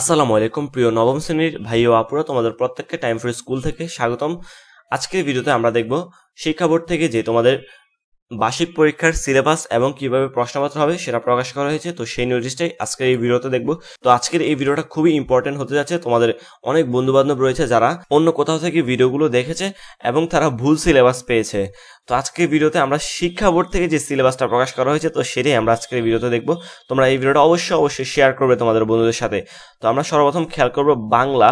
আসসালামু আলাইকুম প্রিয় নবম শ্রেণীর ভাই ও আপুরা তোমাদের প্রত্যেককে টাইম ফ্রি স্কুল থেকে স্বাগতম আজকের ভিডিওতে আমরা দেখব শিক্ষা বোর্ড থেকে যে তোমাদের বার্ষিক পরীক্ষার সিলেবাস এবং কিভাবে প্রশ্নপত্র হবে সেটা প্রকাশ করা হয়েছে তো সেই নোটিশটাই আজকের এই ভিডিওতে দেখব তো আজকের এই ভিডিওটা খুবই ইম্পর্টেন্ট হতে যাচ্ছে তোমাদের অনেক বন্ধু বান্ধব রয়েছে যারা অন্য কোথাও থেকে ভিডিওগুলো দেখেছে এবং তারা ভুল সিলেবাস পেয়েছে তো আজকের ভিডিওতে আমরা শিক্ষা বোর্ড থেকে যে সিলেবাসটা প্রকাশ করা হয়েছে তো সেটাই আমরা আজকের ভিডিওতে দেখব তোমরা এই ভিডিওটা অবশ্যই অবশ্যই শেয়ার করবে তোমাদের বন্ধুদের সাথে তো আমরা সর্বপ্রথম খেয়াল করবো বাংলা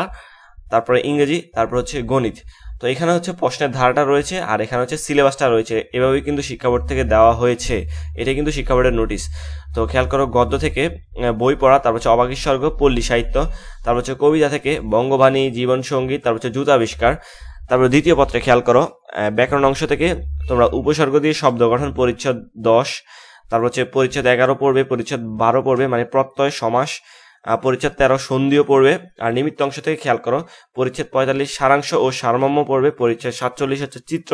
তারপরে ইংরেজি তারপর হচ্ছে গণিত তো এখানে হচ্ছে প্রশ্নের ধারাটা রয়েছে আর এখানে হচ্ছে সিলেবাসটা রয়েছে এভাবেই কিন্তু শিক্ষা বোর্ড থেকে দেওয়া হয়েছে এটা কিন্তু শিক্ষা বোর্ডের নোটিশ তো খেয়াল করো গদ্য থেকে বই পড়া তারপর হচ্ছে স্বর্গ পল্লী সাহিত্য তারপর হচ্ছে কবিতা থেকে বঙ্গবাণী জীবন সঙ্গীত তারপর হচ্ছে জুতা আবিষ্কার তারপর দ্বিতীয় পত্রে খেয়াল করো ব্যাকরণ অংশ থেকে তোমরা উপসর্গ দিয়ে শব্দ গঠন পরিচ্ছদ দশ তারপর হচ্ছে পরিচ্ছদ এগারো পড়বে পরিচ্ছদ বারো পড়বে মানে প্রত্যয় সমাস পরিচ্ছেদ তেরো সন্ধিও পড়বে আর নিমিত্ত অংশ থেকে খেয়াল করো পরিচ্ছেদ পঁয়তাল্লিশ সারাংশ ও সারমর্ম পড়বে পরিচ্ছেদ সাতচল্লিশ হচ্ছে চিত্র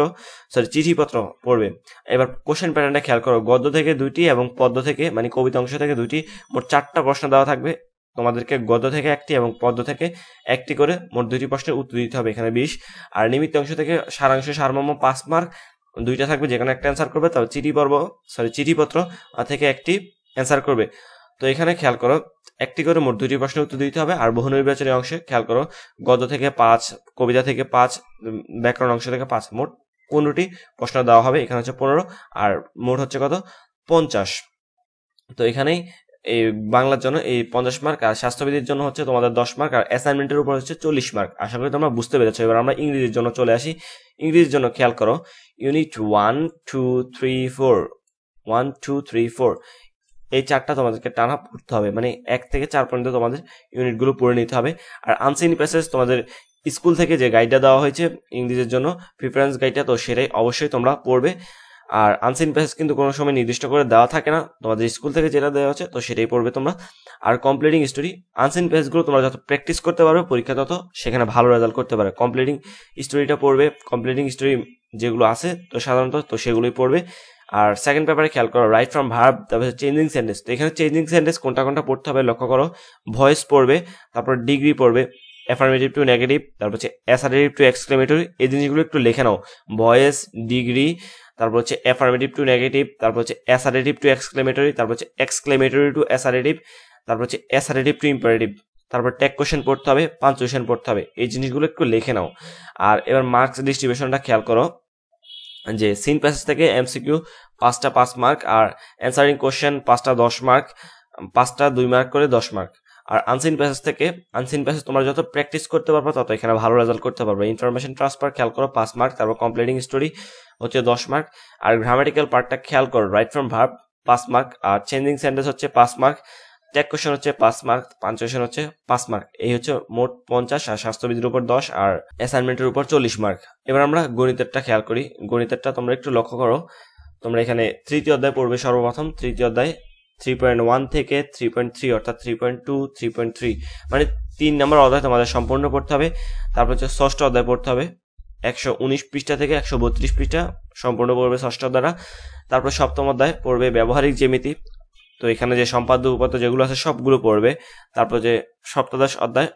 সরি চিঠিপত্র পড়বে এবার কোশ্চেন প্যাটার্নটা খেয়াল করো গদ্য থেকে দুইটি এবং পদ্ম থেকে মানে কবিতা অংশ থেকে দুইটি মোট চারটা প্রশ্ন দেওয়া থাকবে তোমাদেরকে গদ্য থেকে একটি এবং পদ্য থেকে একটি করে মোট দুইটি প্রশ্নের উত্তর দিতে হবে এখানে বিশ আর নিমিত্ত অংশ থেকে সারাংশ সারমর্ম পাঁচ মার্ক দুইটা থাকবে যেখানে একটা অ্যান্সার করবে তারপর চিঠি পর্ব সরি চিঠিপত্র থেকে একটি অ্যান্সার করবে তো এখানে খেয়াল করো একটি করে মোট দুটি প্রশ্নের উত্তর দিতে হবে আর বহু নির্বাচনী অংশে খেয়াল করো গদ্য থেকে পাঁচ কবিতা থেকে পাঁচ ব্যাকরণ অংশ থেকে পাঁচ মোট পনেরোটি প্রশ্ন দেওয়া হবে এখানে হচ্ছে পনেরো আর মোট হচ্ছে কত পঞ্চাশ তো এখানেই এই বাংলার জন্য এই পঞ্চাশ মার্ক আর স্বাস্থ্যবিধির জন্য হচ্ছে তোমাদের দশ মার্ক আর অ্যাসাইনমেন্টের উপর হচ্ছে চল্লিশ মার্ক আশা করি তোমরা বুঝতে পেরেছো এবার আমরা ইংরেজির জন্য চলে আসি ইংরেজির জন্য খেয়াল করো unit one two three four one two three four এই চারটা তোমাদেরকে টানা পড়তে হবে মানে এক থেকে চার পর্যন্ত তোমাদের ইউনিটগুলো পড়ে নিতে হবে আর আনসিন প্যাসেজ তোমাদের স্কুল থেকে যে গাইডটা দেওয়া হয়েছে ইংলিশের জন্য প্রিফারেন্স গাইডটা তো সেটাই অবশ্যই তোমরা পড়বে আর আনসিন প্যাসেজ কিন্তু কোনো সময় নির্দিষ্ট করে দেওয়া থাকে না তোমাদের স্কুল থেকে যেটা দেওয়া হচ্ছে তো সেটাই পড়বে তোমরা আর কমপ্লিটিং স্টোরি আনসিন প্যাসেজগুলো তোমরা যত প্র্যাকটিস করতে পারবে পরীক্ষা তত সেখানে ভালো রেজাল্ট করতে পারবে কমপ্লিটিং স্টোরিটা পড়বে কমপ্লিটিং স্টোরি যেগুলো আছে তো সাধারণত তো সেগুলোই পড়বে আর সেকেন্ড পেপারে খেয়াল করো রাইট ফ্রম ভার্ব তারপর চেঞ্জিং সেন্টেন্স তো এখানে চেঞ্জিং সেন্টেন্স কোনটা কোনটা পড়তে হবে লক্ষ্য করো ভয়েস পড়বে তারপর ডিগ্রি পড়বে অ্যাফার্মেটিভ টু নেগেটিভ তারপর হচ্ছে অ্যাসারেটিভ টু এক্সক্লেমেটরি এই জিনিসগুলো একটু লেখে নাও ভয়েস ডিগ্রি তারপর হচ্ছে অ্যাফার্মেটিভ টু নেগেটিভ তারপর হচ্ছে অ্যাসারেটিভ টু এক্সক্লেমেটরি তারপর হচ্ছে এক্সক্লেমেটরি টু অ্যাসারেটিভ তারপর হচ্ছে অ্যাসারেটিভ টু ইম্পারেটিভ তারপর টেক কোশ্চেন পড়তে হবে পাঁচ কোয়েশন পড়তে হবে এই জিনিসগুলো একটু লেখে নাও আর এবার মার্কস ডিস্ট্রিবিউশনটা খেয়াল করো যে সিন প্যাসেজ থেকে এমসিকিউ পাঁচটা পাঁচ মার্ক আর অ্যান্সারিং কোশ্চেন পাঁচটা দশ মার্ক পাঁচটা দুই মার্ক করে দশ মার্ক আর আনসিন প্যাসেজ থেকে আনসিন প্যাসেজ তোমরা যত প্র্যাকটিস করতে পারবে তত এখানে ভালো রেজাল্ট করতে পারবে ইনফরমেশন ট্রান্সফার খেয়াল করো পাঁচ মার্ক তারপর কমপ্লিটিং স্টোরি হচ্ছে দশ মার্ক আর গ্রামাটিক্যাল পার্টটা খেয়াল করো রাইট ফ্রম ভার্ব পাঁচ মার্ক আর চেঞ্জিং সেন্টেন্স হচ্ছে পাঁচ মার্ক ট্যাগ কোশ্চেন হচ্ছে পাঁচ মার্ক পাঁচ কোশ্চেন হচ্ছে পাঁচ মার্ক এই হচ্ছে মোট পঞ্চাশ আর স্বাস্থ্যবিধির উপর দশ আর অ্যাসাইনমেন্টের উপর চল্লিশ মার্ক এবার আমরা গণিতেরটা খেয়াল করি গণিতেরটা তোমরা একটু লক্ষ্য করো তোমরা এখানে তৃতীয় অধ্যায় পড়বে সর্বপ্রথম তৃতীয় অধ্যায় থ্রি পয়েন্ট ওয়ান থেকে থ্রি পয়েন্ট থ্রি অর্থাৎ three point two three point three মানে তিন নম্বর অধ্যায় তোমাদের সম্পূর্ণ পড়তে হবে তারপর হচ্ছে ষষ্ঠ অধ্যায় পড়তে হবে একশো উনিশ পৃষ্ঠা থেকে একশো বত্রিশ পৃষ্ঠা সম্পূর্ণ পড়বে ষষ্ঠ দ্বারা তারপর সপ্তম অধ্যায় পড়বে ব্যবহারিক জ্যামিতি তো এখানে যে সম্পাদ্য উপাত্ত যেগুলো আছে সবগুলো পড়বে তারপর যে সপ্তদশ অধ্যায়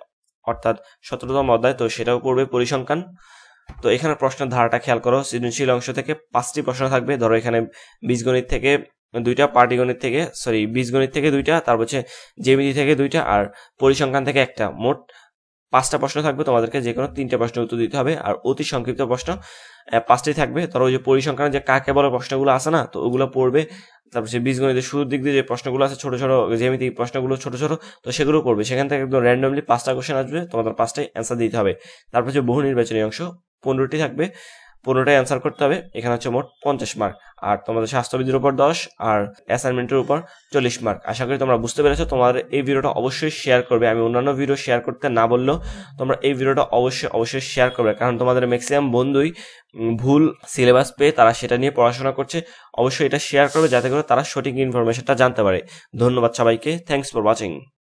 অর্থাৎ সতেরোতম অধ্যায় তো সেটাও পড়বে পরিসংখ্যান তো এখানে প্রশ্নের ধারাটা খেয়াল করো সৃজনশীল অংশ থেকে পাঁচটি প্রশ্ন থাকবে ধরো এখানে বীজগণিত থেকে দুইটা পার্টিগণিত থেকে সরি বীজগণিত থেকে দুইটা তারপর হচ্ছে জেমিতি থেকে দুইটা আর পরিসংখ্যান থেকে একটা মোট পাঁচটা প্রশ্ন থাকবে তোমাদেরকে যে কোনো তিনটা প্রশ্ন উত্তর দিতে হবে আর অতি সংক্ষিপ্ত প্রশ্ন পাঁচটি থাকবে ধরো ওই যে পরিসংখ্যান যে কাকে বলে প্রশ্নগুলো আসে না তো ওগুলো পড়বে তারপর সে বীজগণিতের শুরুর দিক দিয়ে যে প্রশ্নগুলো আছে ছোট ছোট জ্যামিতিক প্রশ্নগুলো ছোট ছোট তো সেগুলো করবে সেখান থেকে একদম র্যান্ডমলি পাঁচটা কোশ্চেন আসবে তোমাদের পাঁচটাই অ্যান্সার দিতে হবে তারপর হচ্ছে বহু নির্বাচনী অংশ পনেরোটি থাকবে পনেরোটাই অ্যান্সার করতে হবে এখানে হচ্ছে মোট পঞ্চাশ মার্ক আর তোমাদের স্বাস্থ্যবিধির উপর দশ আর অ্যাসাইনমেন্টের উপর চল্লিশ মার্ক আশা করি তোমরা বুঝতে পেরেছো তোমাদের এই ভিডিওটা অবশ্যই শেয়ার করবে আমি অন্যান্য ভিডিও শেয়ার করতে না বললেও তোমরা এই ভিডিওটা অবশ্যই অবশ্যই শেয়ার করবে কারণ তোমাদের ম্যাক্সিমাম বন্ধুই ভুল সিলেবাস পেয়ে তারা সেটা নিয়ে পড়াশোনা করছে অবশ্যই এটা শেয়ার করবে যাতে করে তারা সঠিক ইনফরমেশনটা জানতে পারে ধন্যবাদ সবাইকে থ্যাংকস ফর ওয়াচিং